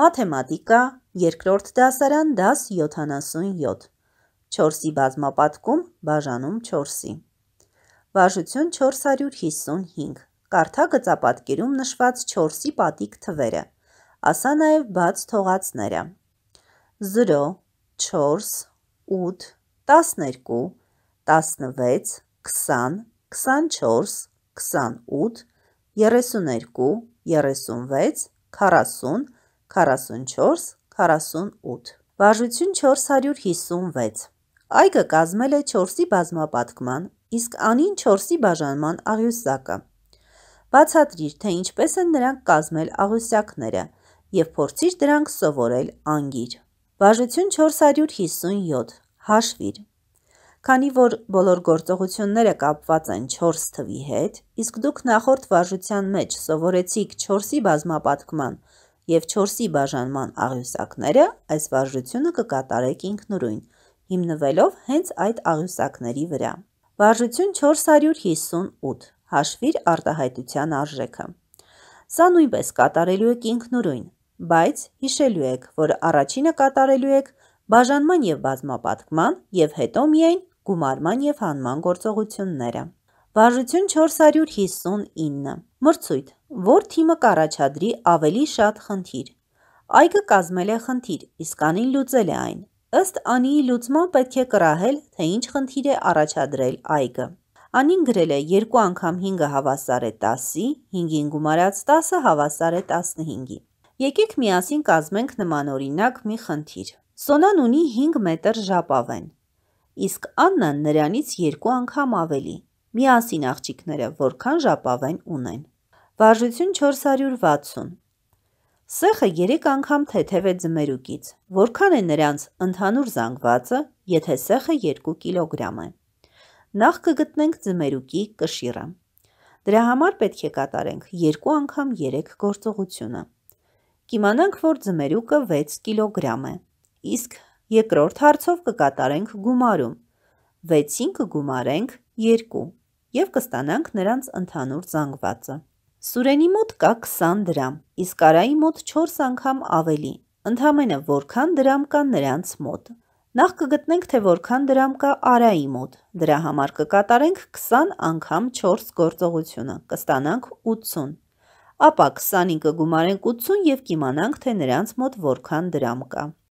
մաթեմատիկա, երկրորդ դասարան դաս 77, 4-ի բազմապատկում բաժանում 4-ի։ Վաժություն 455, կարթա գծապատկերում նշված 4-ի պատիկ թվերը, ասա նաև բաց թողացները։ 0, 4, 8, 12, 16, 20, 24, 28, 32, 36, 40, 44-48։ Վարժություն 456։ Այգը կազմել է 4-ի բազմապատկման, իսկ անին 4-ի բաժանման աղյուսակը։ Բացատրիր, թե ինչպես են նրանք կազմել աղյուսակները և փորձիր դրանք սովորել անգիր։ Վարժություն 457։ Հաշվիր։ Քանի որ բոլոր գործողությունները կապված են 4 թվի հետ, իսկ դուք նախորդ վարժության մեջ սովորեցիք 4-ի բազմապատկման 4 և 4-ի բաժանման աղյուսակները այս վարժությունը կկատարեք ինքնուրույն, հիմնվելով հենց այդ աղյուսակների վրա։ Վարժություն 458 հաշվիր արտահայտության արժեքը։ Սա նույնպես կատարելու եք ինքնուրույն, բայց հիշելու եք, որ առաջինը կատարելու եք բաժանման և բազմապատկման և հետո միայն գումարման և հանման գործողությունները։ Վարժություն 459 Մրցույթ, որ թիմը կառաջադրի ավելի շատ խնդիր։ Այգը կազմել է խնդիր, իսկ անին լուծել է այն։ Ըստ անիի լուծման պետք է կրահել, թե ինչ խնդիր է առաջադրել այգը։ Անին գրել է 2 անգամ 5-ը հավասար է 10-ի, 5-ին գումարած 10-ը հավասար է 15-ի։ Եկեք միասին կազմենք նմանօրինակ մի խնդիր։ Սոնան ունի 5 մետր ժապավեն, իսկ Աննան նրանից 2 անգամ ավելի միասին աղջիկները որքան ժապավեն ունեն։ Վարժություն 460։ Սեխը 3 անգամ թեթև է ձմերուկից։ Որքան է նրանց ընդհանուր զանգվածը, եթե սեխը 2 կիլոգրամ է։ Նախ կգտնենք ձմերուկի կշիռը։ Դրա համար պետք է կատարենք 2 անգամ 3 գործողությունը։ Կիմանանք, որ ձմերուկը 6 կիլոգրամ է։ Իսկ երկրորդ հարցով կկատարենք գումարում։ 6-ին կգումարենք 2 և կստանանք նրանց ընդհանուր զանգվածը։ Սուրենի մոտ կա 20 դրամ, իսկ Արայի մոտ 4 անգամ ավելի։ Ընդամենը որքան դրամ կա նրանց մոտ։ Նախ կգտնենք, թե որքան դրամ կա Արայի մոտ։ Դրա համար կկատարենք 20 անգամ 4 գործողությունը, կստանանք 80։ Ապա 20-ին կգումարենք 80 եւ կիմանանք, թե նրանց մոտ որքան դրամ կա։